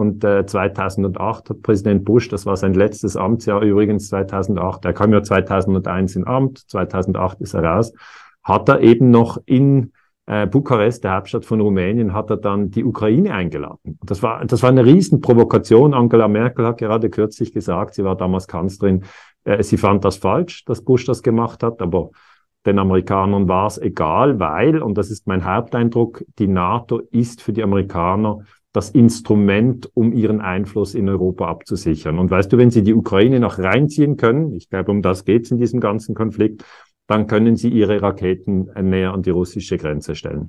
Und äh, 2008 hat Präsident Bush, das war sein letztes Amtsjahr übrigens, 2008, er kam ja 2001 in Amt, 2008 ist er raus, hat er eben noch in äh, Bukarest, der Hauptstadt von Rumänien, hat er dann die Ukraine eingeladen. Das war, das war eine Riesenprovokation. Angela Merkel hat gerade kürzlich gesagt, sie war damals Kanzlerin, äh, sie fand das falsch, dass Bush das gemacht hat, aber den Amerikanern war es egal, weil, und das ist mein Haupteindruck, die NATO ist für die Amerikaner das Instrument, um ihren Einfluss in Europa abzusichern. Und weißt du, wenn sie die Ukraine noch reinziehen können, ich glaube, um das geht es in diesem ganzen Konflikt, dann können sie ihre Raketen näher an die russische Grenze stellen.